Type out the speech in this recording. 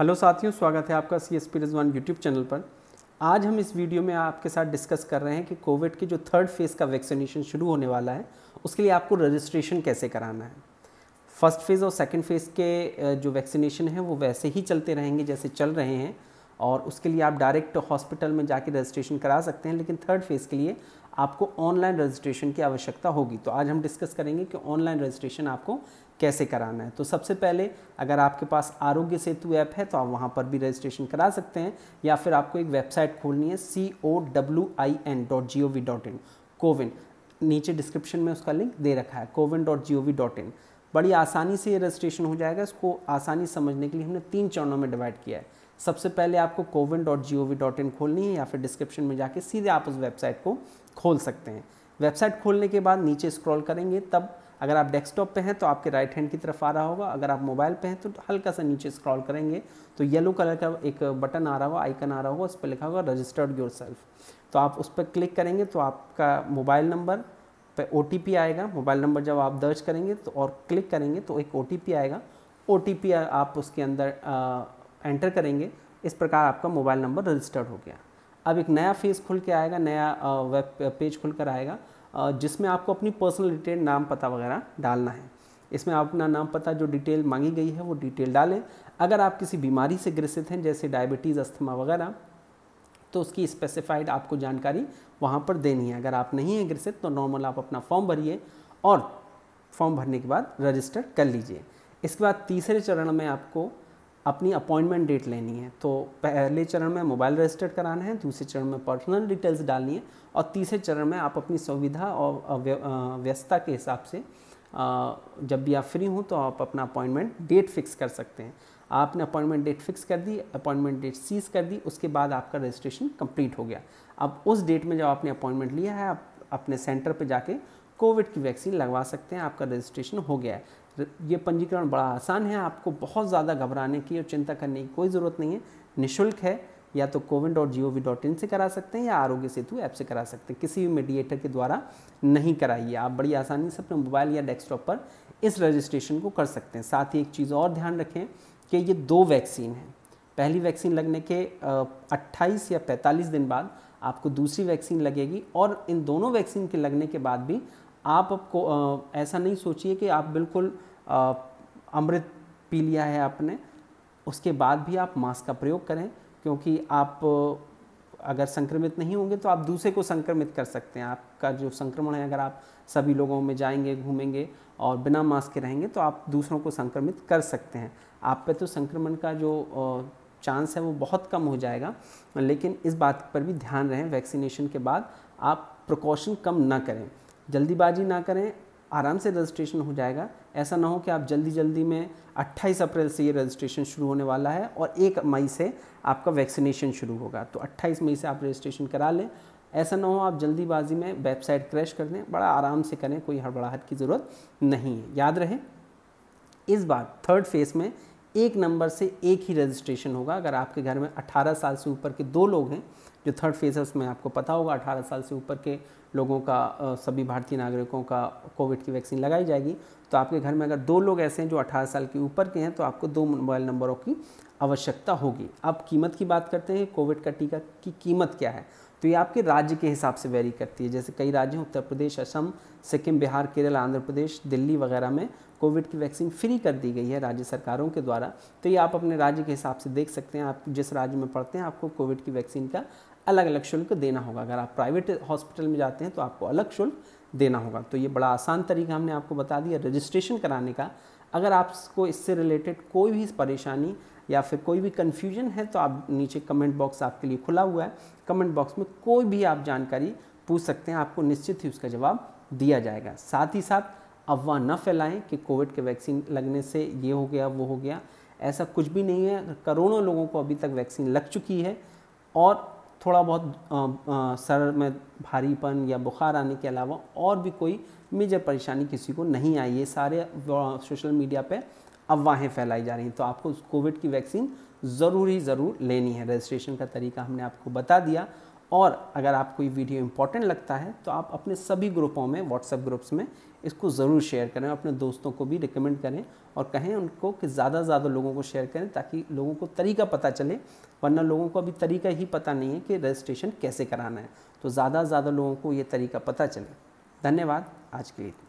hello साथियों स्वागत है आपका C S P Rizwan YouTube channel पर आज हम इस वीडियो में आपके साथ डिस्कस कर रहे हैं कि कोविड की जो थर्ड फेज़ का वैक्सीनेशन शुरू होने वाला है उसके लिए आपको रजिस्ट्रेशन कैसे कराना है फर्स्ट फेज़ और सेकंड फेज़ के जो वैक्सीनेशन है वो वैसे ही चलते रहेंगे जैसे चल रहे हैं और उसके लिए आप डायरेक्ट हॉस्पिटल में जाके रजिस्ट्रेशन करा सकते हैं लेकिन थर्ड फेज़ के लिए आपको ऑनलाइन रजिस्ट्रेशन की आवश्यकता होगी तो आज हम डिस्कस करेंगे कि ऑनलाइन रजिस्ट्रेशन आपको कैसे कराना है तो सबसे पहले अगर आपके पास आरोग्य सेतु ऐप है तो आप वहाँ पर भी रजिस्ट्रेशन करा सकते हैं या फिर आपको एक वेबसाइट खोलनी है C O W I N dot G O V dot in CoWIN नीचे डिस्क्रिप्शन में उसका लिंक दे रखा है CoWIN dot G O V dot in बड़ी आसानी से ये रजिस्ट्रेशन हो जाएगा इसको आसानी समझने के लिए हमने तीन चरणों में डिवाइड किया है सबसे पहले आपको CoWIN dot G O V dot in खोलनी है या फिर डिस्क्रिप्शन में जाके सीधे आप उस वेबसाइट को खोल सकते हैं वेबसाइट खोलने के बाद नीचे स्क्रॉल करेंगे तब अगर आप डेस्कटॉप पे हैं तो आपके राइट हैंड की तरफ आ रहा होगा अगर आप मोबाइल पे हैं तो हल्का सा नीचे स्क्रॉल करेंगे तो येलो कलर का एक बटन आ रहा होगा आइकन आ रहा होगा उस पर लिखा होगा रजिस्टर्ड योर सेल्फ तो आप उस पर क्लिक करेंगे तो आपका मोबाइल नंबर पर ओ आएगा मोबाइल नंबर जब आप दर्ज करेंगे तो और क्लिक करेंगे तो एक ओ आएगा ओ आप उसके अंदर एंटर करेंगे इस प्रकार आपका मोबाइल नंबर रजिस्टर्ड हो गया अब एक नया फेज़ खुल के आएगा नया वेब पेज खुल कर आएगा जिसमें आपको अपनी पर्सनल डिटेल नाम पता वगैरह डालना है इसमें आप अपना नाम पता जो डिटेल मांगी गई है वो डिटेल डालें अगर आप किसी बीमारी से ग्रसित हैं जैसे डायबिटीज़ अस्थमा वगैरह तो उसकी स्पेसिफाइड आपको जानकारी वहाँ पर देनी है अगर आप नहीं हैं ग्रसित तो नॉर्मल आप अपना फॉर्म भरिए और फॉर्म भरने के बाद रजिस्टर कर लीजिए इसके बाद तीसरे चरण में आपको अपनी अपॉइंटमेंट डेट लेनी है तो पहले चरण में मोबाइल रजिस्टर्ड कराना है दूसरे चरण में पर्सनल डिटेल्स डालनी है और तीसरे चरण में आप अपनी सुविधा और व्यस्तता के हिसाब से जब भी आप फ्री हों तो आप अपना अपॉइंटमेंट डेट फिक्स कर सकते हैं आपने अपॉइंटमेंट डेट फिक्स कर दी अपॉइंटमेंट डेट सीज कर दी उसके बाद आपका रजिस्ट्रेशन कंप्लीट हो गया अब उस डेट में जब आपने अपॉइंटमेंट लिया है आप अपने सेंटर पर जाके कोविड की वैक्सीन लगवा सकते हैं आपका रजिस्ट्रेशन हो गया है ये पंजीकरण बड़ा आसान है आपको बहुत ज़्यादा घबराने की और चिंता करने की कोई ज़रूरत नहीं है निःशुल्क है या तो CoWIN dot G O V dot in से करा सकते हैं या आरोग्य सेतु ऐप से करा सकते हैं किसी भी मीडिएटर के द्वारा नहीं कराइए आप बड़ी आसानी से अपने मोबाइल या डेस्कटॉप पर इस रजिस्ट्रेशन को कर सकते हैं साथ ही एक चीज़ और ध्यान रखें कि ये दो वैक्सीन हैं पहली वैक्सीन लगने के अट्ठाईस या पैंतालीस दिन बाद आपको दूसरी वैक्सीन लगेगी और इन दोनों वैक्सीन के लगने के बाद भी आप आपको ऐसा नहीं सोचिए कि आप बिल्कुल अमृत पी लिया है आपने उसके बाद भी आप मास्क का प्रयोग करें क्योंकि आप अगर संक्रमित नहीं होंगे तो आप दूसरे को संक्रमित कर सकते हैं आपका जो संक्रमण है अगर आप सभी लोगों में जाएंगे घूमेंगे और बिना मास्क के रहेंगे तो आप दूसरों को संक्रमित कर सकते हैं आप पे तो संक्रमण का जो चांस है वो बहुत कम हो जाएगा लेकिन इस बात पर भी ध्यान रहें वैक्सीनेशन के बाद आप प्रिकॉशन कम ना करें जल्दीबाजी ना करें आराम से रजिस्ट्रेशन हो जाएगा ऐसा ना हो कि आप जल्दी जल्दी में 28 अप्रैल से ये रजिस्ट्रेशन शुरू होने वाला है और 1 मई से आपका वैक्सीनेशन शुरू होगा तो 28 मई से आप रजिस्ट्रेशन करा लें ऐसा ना हो आप जल्दीबाजी में वेबसाइट क्रैश कर दें बड़ा आराम से करें कोई हड़बड़ाहट की ज़रूरत नहीं है याद रहे इस बार थर्ड फेज़ में एक नंबर से एक ही रजिस्ट्रेशन होगा अगर आपके घर में 18 साल से ऊपर के दो लोग हैं जो थर्ड फेज़ है उसमें आपको पता होगा 18 साल से ऊपर के लोगों का सभी भारतीय नागरिकों का कोविड की वैक्सीन लगाई जाएगी तो आपके घर में अगर दो लोग ऐसे हैं जो 18 साल के ऊपर के हैं तो आपको दो मोबाइल नंबरों की आवश्यकता होगी अब कीमत की बात करते हैं कोविड का टीका की कीमत क्या है तो ये आपके राज्य के हिसाब से वेरी करती है जैसे कई राज्य उत्तर प्रदेश असम सिक्किम बिहार केरल आंध्र प्रदेश दिल्ली वगैरह में कोविड की वैक्सीन फ्री कर दी गई है राज्य सरकारों के द्वारा तो ये आप अपने राज्य के हिसाब से देख सकते हैं आप जिस राज्य में पढ़ते हैं आपको कोविड की वैक्सीन का अलग अलग शुल्क देना होगा अगर आप प्राइवेट हॉस्पिटल में जाते हैं तो आपको अलग शुल्क देना होगा तो ये बड़ा आसान तरीका हमने आपको बता दिया रजिस्ट्रेशन कराने का अगर आपको इससे रिलेटेड कोई भी परेशानी या फिर कोई भी कन्फ्यूजन है तो आप नीचे कमेंट बॉक्स आपके लिए खुला हुआ है कमेंट बॉक्स में कोई भी आप जानकारी पूछ सकते हैं आपको निश्चित ही उसका जवाब दिया जाएगा साथ ही साथ अफवाह न फैलाएं कि कोविड के वैक्सीन लगने से ये हो गया वो हो गया ऐसा कुछ भी नहीं है करोड़ों लोगों को अभी तक वैक्सीन लग चुकी है और थोड़ा बहुत सर में भारीपन या बुखार आने के अलावा और भी कोई मेजर परेशानी किसी को नहीं आई ये सारे सोशल मीडिया पे अफवाहें फैलाई जा रही हैं तो आपको कोविड की वैक्सीन ज़रूर ही ज़रूर लेनी है रजिस्ट्रेशन का तरीका हमने आपको बता दिया और अगर आपको ये वीडियो इंपॉर्टेंट लगता है तो आप अपने सभी ग्रुपों में व्हाट्सएप ग्रुप्स में इसको ज़रूर शेयर करें अपने दोस्तों को भी रिकमेंड करें और कहें उनको कि ज़्यादा से ज़्यादा लोगों को शेयर करें ताकि लोगों को तरीका पता चले वरना लोगों को अभी तरीका ही पता नहीं है कि रजिस्ट्रेशन कैसे कराना है तो ज़्यादा से ज़्यादा लोगों को ये तरीका पता चले धन्यवाद आज के लिए